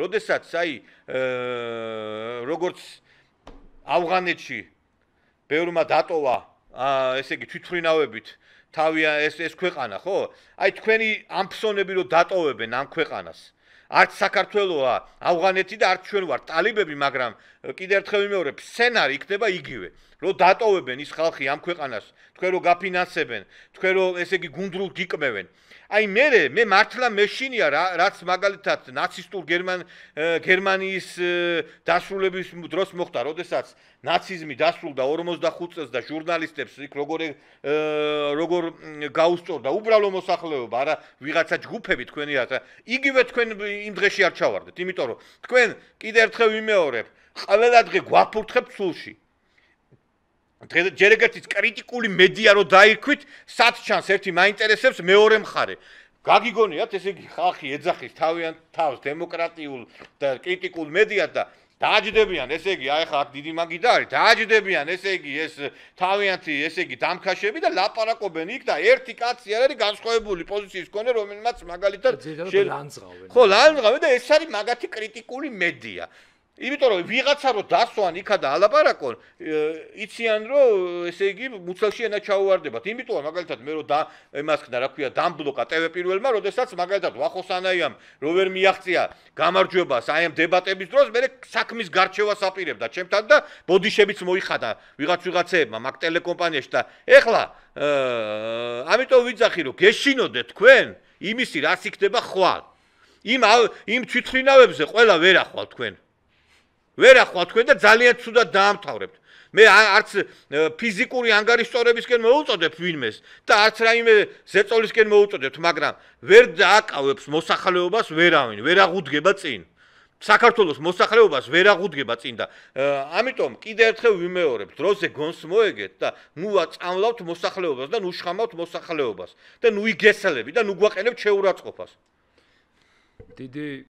როდესაც აი როგორც ავღანეთში ბევრმა დატოვა ესე იგი თვითმფრინავებით თავია ეს ეს ქვეყანა ხო აი თქვენი ამფსონები რომ დატოვებენ ამ ქვეყანას არც საქართველოა, ავღანეთი და არც ჩვენ ვართ ტალიბები, მაგრამ კიდევ ერთხელ ვიმეორებ, სცენარი იქნება იგივე, რომ დატოვებენ ის ხალხი ამ ქვეყანას, თქვენ რო გაფინანსებენ, თქვენ რო ესე იგი გუნდრულ დიკმევენ. აი მე მე მართლა მეშინია რაც მაგალითად ნაცისტურ გერმან გერმანიის დასრულების დროს მოხდა, როდესაც ნაციზმი დასრულდა 45 წელს და ჟურნალისტებს იქ როგორ როგორ გაუსწორდა უბრალო მოსახლეობა, არა ვიღაცა ჯგუფები თქვენი რა. იგივე თქვენ იმ დღეში არ ჩავარდეთ, იმიტომ რომ თქვენ კიდე ერთხელ ვიმეორებ, ყველა დღე გვაფურთხებ სულში. ჯერეგერთის კრიტიკული მედია რო დაიქვით, სად ჩანს ერთი მაინტერესებს მეორე მხარე. გაგიგონიათ, ესე იგი ხალხი ეძახის თავიანთავს დემოკრატიულ და კრიტიკულ მედიათა დააჯდებიან, ესე იგი, აი ხა აქ დიდი მაგი და არის, დააჯდებიან, ესე იგი, ეს თავიანთი, ესე იგი, დამქაშები და ლაპარაკობენ იქ და ერთი კაცი არ არის განსხვავებული პოზიციის მქონე, რომელმაც მაგალითად შეიძლება განძღავენ. ხო, განძღავენ და ეს არის მაგათი კრიტიკული მედია. იმიტომ რომ ვიღაცა რო დასვან იქა და ალაპარაკონ, იციან რომ ესე იგი მუცელში ენა ჩაუვარდებათ. იმიტომ რომ მაგალითად მე რო და იმას ხნა რა ქვია დამბლოკა TV პირველმა, როდესაც მაგალითად ვახოსანაიამ რო ვერ მიაღწია გამარჯვებას აი ამ დებატების დროს, მე საქმის გარჩევას აპირებდა ჩემთან და ბოდიშებიც მოიხადა ვიღაც ვიღაცებმა მაგ ტელეკომპანიაში და ეხლა ამიტომ ვიძახი რომ გეშინოდეთ თქვენ იმისი რაც იქნება ხვალ იმ იმ თვითრინავებზე ყველა ვერ ახვალ თქვენ ვერ ახვა თქვენ და ძალიან ცუდად დაამთავრებთ. მე არც ფიზიკური ანგარიშ სწორებისკენ მოუწოდებ ვინმეს და არც რაიმე ზეწოლისკენ მოუწოდებ, მაგრამ ვერ დააკავებს მოსახლეობას ვერავინ, ვერ აღუდგება წინ. საქართველოს მოსახლეობას ვერ აღუდგება წინ და ამიტომ კიდე ერთხელ ვიმეორებ, დროზე გონს მოეგეთ და ნუა წამლავთ მოსახლეობას და ნუ შხამავთ მოსახლეობას და ნუ იგესელები და ნუ გვაყენებთ შეურაცხყოფას. დიდი